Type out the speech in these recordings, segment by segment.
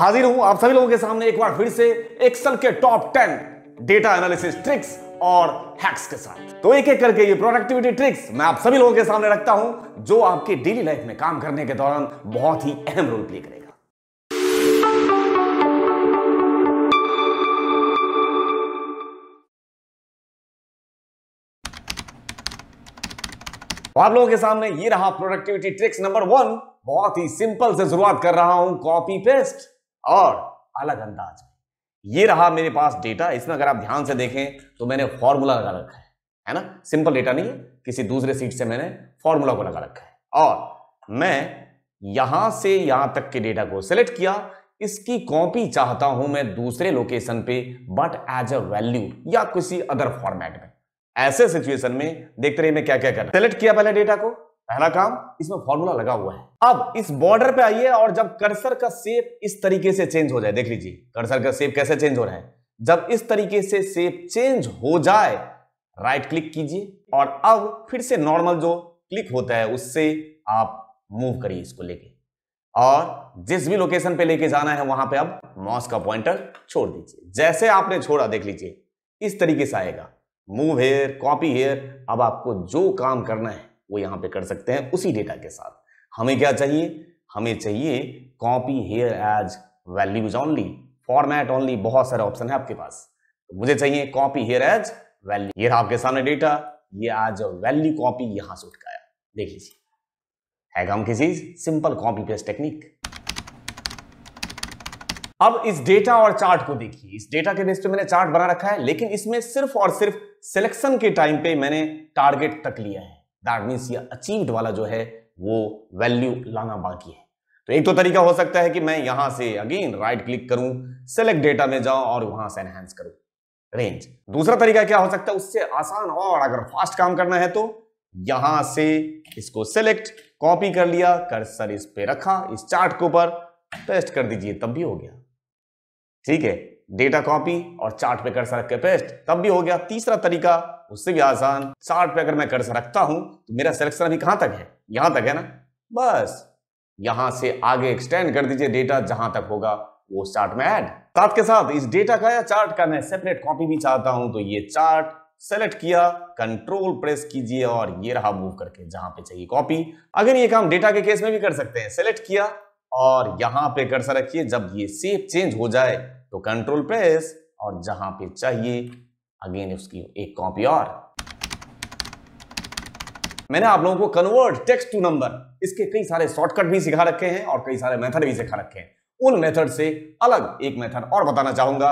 हाजिर हूं आप सभी लोगों के सामने एक बार फिर से एक्सेल के top ten data analysis tricks और हैक्स के साथ तो एक एक करके ये प्रोडक्टिविटी ट्रिक्स मैं आप सभी लोगों के सामने रखता हूं जो आपके डेली लाइफ में काम करने के दौरान बहुत ही अहम रोल प्ले करेगा तो आप लोगों के सामने ये रहा प्रोडक्टिविटी ट्रिक्स नंबर वन बहुत ही सिंपल से शुरुआत कर रहा हूं कॉपी पेस्ट और अलग अंदाज में ये रहा मेरे पास डेटा इसमें अगर आप ध्यान से देखें तो मैंने फॉर्मूला लगा रखा है है ना सिंपल डेटा नहीं है किसी दूसरे सीट से मैंने फॉर्मूला को लगा रखा है और मैं यहां से यहां तक के डेटा को सिलेक्ट किया इसकी कॉपी चाहता हूं मैं दूसरे लोकेशन पे बट एज अ वैल्यू या किसी अदर फॉर्मेट में ऐसे सिचुएशन में देखते रहिए मैं क्या क्या कर सेलेक्ट किया पहले डेटा को पहला काम इसमें फॉर्मूला लगा हुआ है अब इस बॉर्डर पे आइए और जब कर्सर का सेप इस तरीके से चेंज हो जाए देख लीजिए कर्सर का सेप कैसे चेंज हो रहा है जब इस तरीके से सेप चेंज हो जाए राइट क्लिक कीजिए और अब फिर से नॉर्मल जो क्लिक होता है उससे आप मूव करिए इसको लेके और जिस भी लोकेशन पे लेके जाना है वहां पे अब माउस का पॉइंटर छोड़ दीजिए जैसे आपने छोड़ा देख लीजिए इस तरीके से आएगा मूव हेयर कॉपी हेयर अब आपको जो काम करना है वो यहां पे कर सकते हैं उसी डेटा के साथ हमें क्या चाहिए हमें चाहिए copy here as values only format only बहुत सारे ऑप्शन है आपके पास तो मुझे चाहिए कॉपी हेयर एज वैल्यू ये रहा आपके सामने डेटा ये आज वैल्यू कॉपी यहां से उठकाया देख लीजिए है काम की चीज सिंपल कॉपी पेस्ट टेक्निक अब इस डेटा और चार्ट को देखिए इस डेटा के बेस पे मैंने चार्ट बना रखा है लेकिन इसमें सिर्फ और सिर्फ सिलेक्शन के टाइम पे मैंने टारगेट तक लिया है दैट मीन्स ये अचीव्ड वाला जो है वो वैल्यू लाना बाकी है तो एक तो तरीका हो सकता है कि मैं यहां से अगेन राइट क्लिक करूं सेलेक्ट डेटा में जाऊं और वहां से एनहेंस करूं रेंज दूसरा तरीका क्या हो सकता है उससे आसान और अगर फास्ट काम करना है तो यहां से इसको सेलेक्ट कॉपी कर लिया कर सर इस पे रखा इस चार्ट के ऊपर पेस्ट कर दीजिए तब भी हो गया ठीक है डेटा कॉपी और चार्ट पे कर्सर रख के पेस्ट तब भी हो गया तीसरा तरीका उससे भी आसान साठ पे अगर मैं कर्ज रखता हूं तो मेरा सिलेक्शन अभी कहां तक है यहां तक है ना बस यहां से आगे एक्सटेंड कर दीजिए डेटा जहां तक होगा वो चार्ट में ऐड साथ के साथ इस डेटा का या चार्ट का मैं सेपरेट कॉपी भी चाहता हूं तो ये चार्ट सेलेक्ट किया कंट्रोल प्रेस कीजिए और ये रहा मूव करके जहां पे चाहिए कॉपी अगर ये काम डेटा के केस में भी कर सकते हैं सेलेक्ट किया और यहां पे कर्सर रखिए जब ये सेप चेंज हो जाए तो कंट्रोल प्रेस और जहां पे चाहिए अगेन उसकी एक कॉपी और मैंने आप लोगों को कन्वर्ट टेक्स्ट टू नंबर इसके कई सारे शॉर्टकट भी सिखा रखे हैं और कई सारे मेथड भी सिखा रखे हैं उन मेथड से अलग एक मेथड और बताना चाहूंगा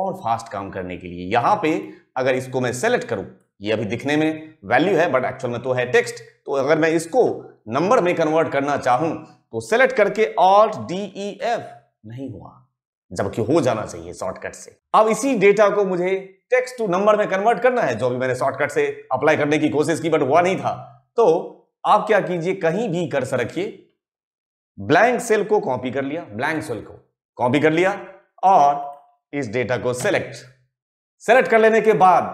और फास्ट काम करने के लिए यहां पे अगर इसको मैं सेलेक्ट करूं ये अभी दिखने में वैल्यू है बट एक्चुअल में तो है टेक्स्ट तो अगर मैं इसको नंबर में कन्वर्ट करना चाहूं तो सेलेक्ट करके ऑल्ट डी ई एफ नहीं हुआ जबकि हो जाना चाहिए शॉर्टकट से अब इसी डेटा को मुझे टेक्स्ट टू नंबर में कन्वर्ट करना है जो भी मैंने शॉर्टकट से अप्लाई करने की कोशिश की बट हुआ नहीं था तो आप क्या कीजिए कहीं भी कर रखिए ब्लैंक सेल को कॉपी कर लिया ब्लैंक सेल को कॉपी कर लिया और इस डेटा को सेलेक्ट सेलेक्ट कर लेने के बाद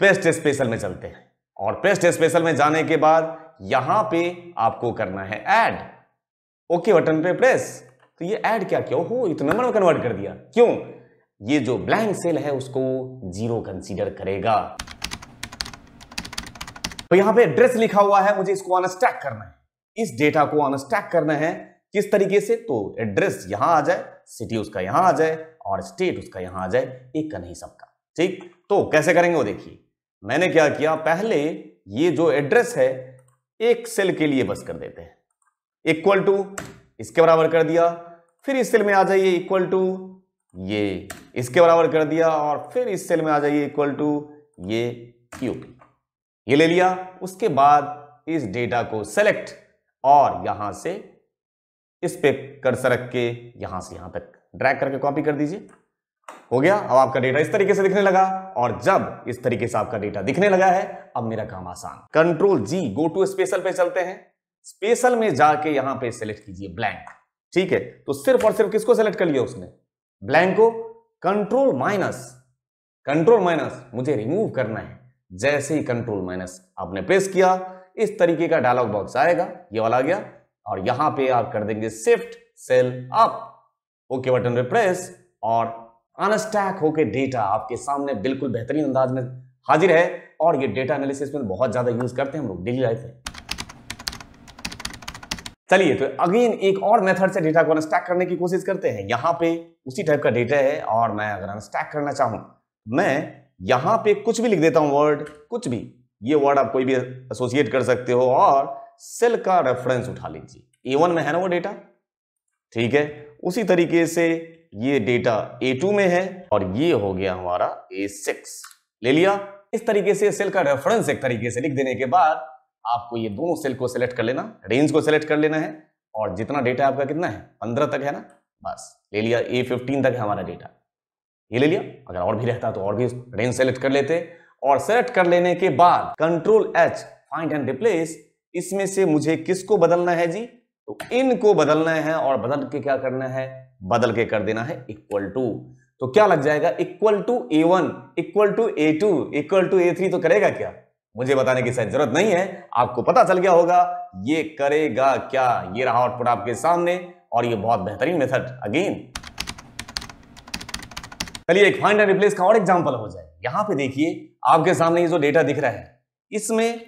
पेस्ट स्पेशल में चलते हैं और पेस्ट स्पेशल में जाने के बाद यहां पे आपको करना है ऐड ओके बटन पे प्रेस तो ये ऐड क्या क्यों हो इतना नंबर में कन्वर्ट कर दिया क्यों ये जो ब्लैंक सेल है उसको जीरो कंसीडर करेगा तो यहां पे एड्रेस लिखा हुआ है मुझे इसको अनस्टैक करना है इस डेटा को अनस्टैक करना है किस तरीके से तो एड्रेस यहां आ जाए सिटी उसका यहां आ जाए और स्टेट उसका यहां आ जाए एक का नहीं सबका ठीक तो कैसे करेंगे वो देखिए मैंने क्या किया पहले ये जो एड्रेस है एक सेल के लिए बस कर देते हैं इक्वल टू इसके बराबर कर दिया फिर इस सेल में आ जाइए इक्वल टू ये इसके बराबर कर दिया और फिर इस सेल में आ जाइए इक्वल टू ये क्यू ये ले लिया उसके बाद इस डेटा को सेलेक्ट और यहां से इस पे कर्सर रख के यहां से यहां तक ड्रैग करके कॉपी कर दीजिए हो गया अब आपका डेटा इस तरीके से दिखने लगा और जब इस तरीके से आपका डेटा दिखने लगा है अब मेरा काम आसान control G go to special पे चलते हैं स्पेशल में जाके यहां पे सेलेक्ट कीजिए ब्लैंक ठीक है तो सिर्फ और सिर्फ किसको सेलेक्ट कर लिया उसने ब्लैंक को कंट्रोल माइनस कंट्रोल माइनस मुझे रिमूव करना है जैसे ही कंट्रोल माइनस आपने प्रेस किया इस तरीके का डायलॉग बॉक्स आएगा ये वाला गया और यहां पे आप कर देंगे shift cell up okay button पे प्रेस और अनस्टैक होके डेटा आपके सामने बिल्कुल बेहतरीन अंदाज में हाजिर है और ये डेटा एनालिसिस में तो बहुत ज्यादा यूज करते हैं हम लोग डेली लाइफ में चलिए तो अगेन एक और मेथड से डेटा को अनस्टैक करने की कोशिश करते हैं यहां पे उसी टाइप का डेटा है और मैं अगर अनस्टैक करना चाहूं मैं यहां पे कुछ भी लिख देता हूं वर्ड कुछ भी ये वर्ड आप कोई भी एसोसिएट कर सकते हो और सेल का रेफरेंस उठा लीजिए ए वन में है ना वो डेटा ठीक है उसी तरीके से ये डेटा ए टू में है और ये हो गया हमारा ए सिक्स ले लिया इस तरीके से सेल का रेफरेंस एक तरीके से लिख देने के बाद आपको ये दोनों सेल को सिलेक्ट कर लेना रेंज को सिलेक्ट कर लेना है और जितना डेटा आपका कितना है पंद्रह तक है ना बस ले लिया ए फिफ्टीन तक है हमारा डेटा ये ले लिया अगर और भी रहता तो और भी रेंज सेलेक्ट कर लेते और सेलेक्ट कर लेने के बाद control H find and replace इसमें से मुझे किसको बदलना है जी तो इनको बदलना है और बदल के क्या करना है बदल के कर देना है इक्वल टू तो क्या लग जाएगा equal to A one equal to A two equal to A three तो करेगा क्या मुझे बताने की शायद जरूरत नहीं है आपको पता चल गया होगा ये करेगा क्या ये रहा आउटपुट आपके सामने और ये बहुत बेहतरीन मेथड अगेन चलिए एक फाइंड एंड रिप्लेस का और एग्जाम्पल हो जाए यहां पे देखिए आपके सामने ये जो डेटा दिख रहा है इसमें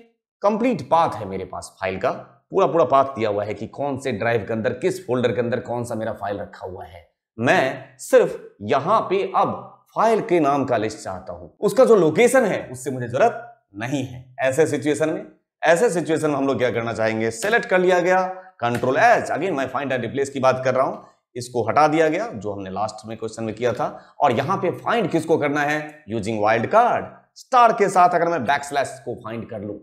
कंप्लीट पाथ है मेरे पास फाइल का पूरा पूरा पाथ दिया हुआ है कि कौन से ड्राइव के अंदर किस फोल्डर के अंदर कौन सा मेरा फाइल रखा हुआ है मैं सिर्फ यहां पे अब फाइल के नाम का लिस्ट चाहता हूं उसका जो लोकेशन है उससे मुझे जरूरत नहीं है ऐसे सिचुएशन में ऐसे सिचुएशन में हम लोग क्या करना चाहेंगे सेलेक्ट कर लिया गया कंट्रोल एच अगेन मैं फाइंड एंड रिप्लेस की बात कर रहा हूं इसको हटा दिया गया जो हमने लास्ट में क्वेश्चन में किया था और यहां पे फाइंड किसको करना है यूजिंग वाइल्ड कार्ड स्टार के साथ अगर मैं बैक स्लैश को फाइंड कर लू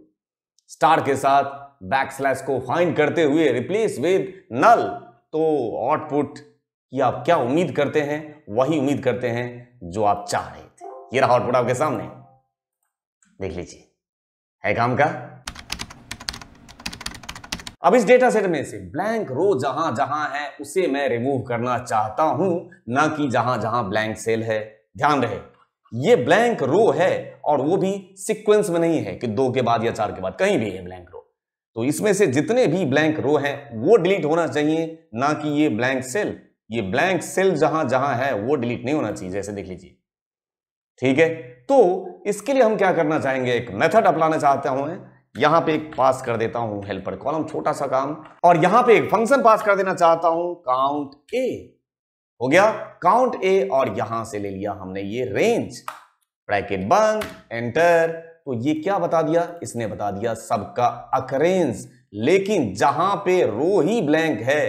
स्टार के साथ बैक स्लैश को फाइंड करते हुए रिप्लेस विद नल तो आउटपुट की आप क्या उम्मीद करते हैं वही उम्मीद करते हैं जो आप चाह रहे थे ये रहा आउटपुट आपके सामने देख लीजिए है काम का अब इस डेटा सेट में से ब्लैंक रो जहां जहां है उसे मैं रिमूव करना चाहता हूं ना कि जहां जहां ब्लैंक सेल है ध्यान रहे ये ब्लैंक रो है और वो भी सीक्वेंस में नहीं है कि दो के बाद या चार के बाद कहीं भी है ब्लैंक रो तो इसमें से जितने भी ब्लैंक रो हैं वो डिलीट होना चाहिए ना कि ये ब्लैंक सेल ये ब्लैंक सेल जहां जहां है वो डिलीट नहीं होना चाहिए जैसे देख लीजिए ठीक है तो इसके लिए हम क्या करना चाहेंगे एक मेथड अपनाना चाहते हुए यहां पे एक पास कर देता हूं हेल्पर कॉलम छोटा सा काम और यहां पे एक फंक्शन पास कर देना चाहता हूं काउंट ए हो गया काउंट ए और यहां से ले लिया हमने ये रेंज ब्रैकेट बंद एंटर तो ये क्या बता दिया इसने बता दिया सबका अकरेंस लेकिन जहां पे रो ही ब्लैंक है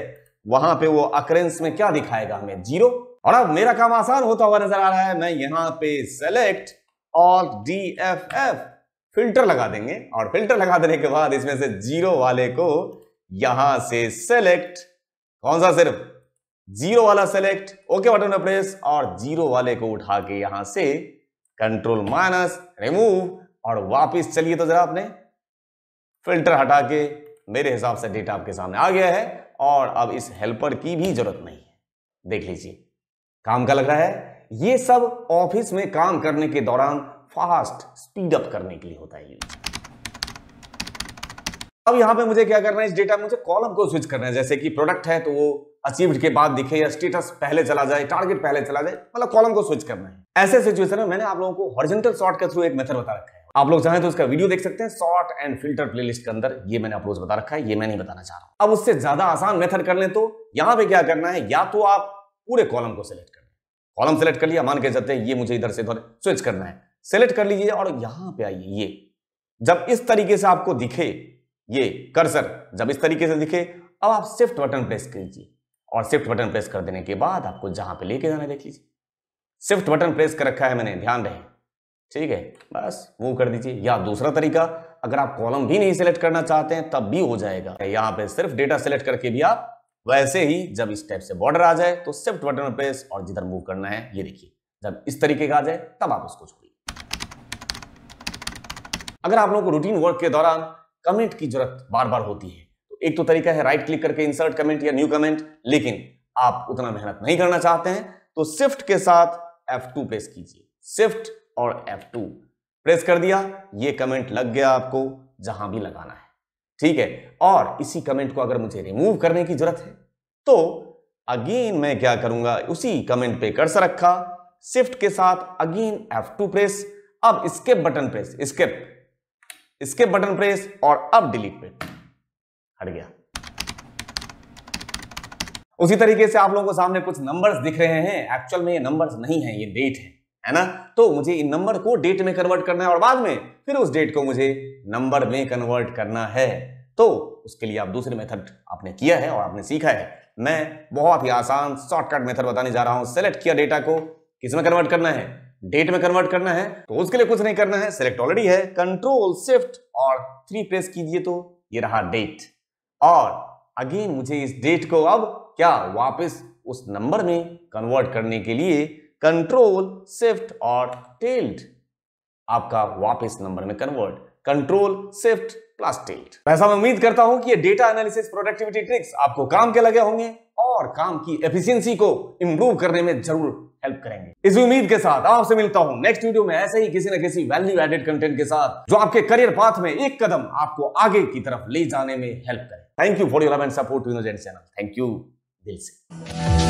वहां पे वो अकरेंस में क्या दिखाएगा हमें जीरो और अब मेरा काम आसान होता हुआ नजर आ रहा है मैं यहां पे सेलेक्ट और डी एफ एफ फिल्टर लगा देंगे और फिल्टर लगा देने के बाद इसमें से जीरो वाले को यहां से सेलेक्ट कौन सा सिर्फ जीरो वाला सेलेक्ट ओके बटन पर प्रेस और जीरो वाले को उठा के यहां से कंट्रोल माइनस रिमूव और वापस चलिए तो जरा आपने फिल्टर हटा के मेरे हिसाब से डेटा आपके सामने आ गया है और अब इस हेल्पर की भी जरूरत नहीं है देख लीजिए काम का लग रहा है ये सब ऑफिस में काम करने के दौरान फास्ट स्पीड अप करने के लिए होता है यूज अब यहां पे मुझे क्या करना है इस डेटा मुझे कॉलम को स्विच करना है जैसे कि प्रोडक्ट है तो वो अचीव्ड के बाद दिखे या स्टेटस पहले चला जाए टारगेट पहले चला जाए मतलब कॉलम को स्विच करना है ऐसे सिचुएशन में मैंने आप लोगों को हॉरिजेंटल शॉर्ट के थ्रू एक मेथड बता रखा है आप लोग चाहें तो उसका वीडियो देख सकते हैं शॉर्ट एंड फिल्टर प्लेलिस्ट के अंदर ये मैंने अप्रोच बता रखा है ये मैं नहीं बताना चाह रहा हूं अब उससे ज्यादा आसान मेथड कर ले तो यहां पे क्या करना है या तो आप पूरे कॉलम को सिलेक्ट कॉलम सेलेक्ट कर लिया मान के चलते हैं ये मुझे इधर से इधर स्विच करना है सेलेक्ट कर लीजिए और यहां पे आइए ये जब इस तरीके से आपको दिखे ये कर्सर जब इस तरीके से दिखे अब आप शिफ्ट बटन प्रेस कीजिए और शिफ्ट बटन प्रेस कर देने के बाद आपको जहां पे लेके जाना देख लीजिए शिफ्ट बटन प्रेस कर रखा है मैंने ध्यान रहे ठीक है बस मूव कर दीजिए या दूसरा तरीका अगर आप कॉलम भी नहीं सिलेक्ट करना चाहते हैं तब भी हो जाएगा यहाँ पे सिर्फ डेटा सिलेक्ट करके भी आप वैसे तो ही जब इस टाइप से बॉर्डर आ जाए तो शिफ्ट बटन में प्रेस और जिधर मूव करना है ये देखिए जब इस तरीके का आ जाए तब आप उसको छोड़िए अगर आप लोगों को रूटीन वर्क के दौरान कमेंट की जरूरत बार बार होती है तो एक तो तरीका है राइट क्लिक करके इंसर्ट कमेंट या न्यू कमेंट लेकिन आप उतना मेहनत नहीं करना चाहते हैं तो स्विफ्ट के साथ टू प्रेस कीजिए स्विफ्ट और टू प्रेस कर दिया ये कमेंट लग गया आपको जहां भी लगाना है ठीक है और इसी कमेंट को अगर मुझे रिमूव करने की जरूरत है तो अगेन मैं क्या करूंगा उसी कमेंट पे कर्सर रखा शिफ्ट के साथ अगेन एफ टू प्रेस अब escape button press escape escape button press और अब डिलीट पे हट गया उसी तरीके से आप लोगों को सामने कुछ नंबर्स दिख रहे हैं एक्चुअल में ये नंबर्स नहीं है ये डेट है है ना तो मुझे इन नंबर को डेट में कन्वर्ट करना है और बाद में फिर उस डेट को मुझे नंबर में कन्वर्ट करना है तो उसके लिए आप दूसरे मेथड आपने किया है और आपने सीखा है मैं बहुत ही आसान शॉर्टकट मेथड बताने जा रहा हूं सेलेक्ट किया डेटा को किस में कन्वर्ट करना है डेट में कन्वर्ट करना है तो उसके लिए कुछ नहीं करना है सेलेक्ट ऑलरेडी है कंट्रोल शिफ्ट और थ्री प्रेस कीजिए तो ये रहा डेट और अगेन मुझे इस डेट को अब क्या वापस उस नंबर में कन्वर्ट करने के लिए कंट्रोल शिफ्ट और टिल्ट आपका वापस नंबर में convert control shift plus tilt ऐसा मैं उम्मीद करता हूं कि ये डेटा एनालिसिस प्रोडक्टिविटी ट्रिक्स आपको काम के लगे होंगे और काम की एफिशिएंसी को इंप्रूव करने में जरूर हेल्प करेंगे इस उम्मीद के साथ आपसे मिलता हूं नेक्स्ट वीडियो में ऐसे ही किसी न किसी वैल्यू एडेड कंटेंट के साथ जो आपके करियर पाथ में एक कदम आपको आगे की तरफ ले जाने में हेल्प करें thank you for your and support to इनोजेंट चैनल थैंक यू दिल से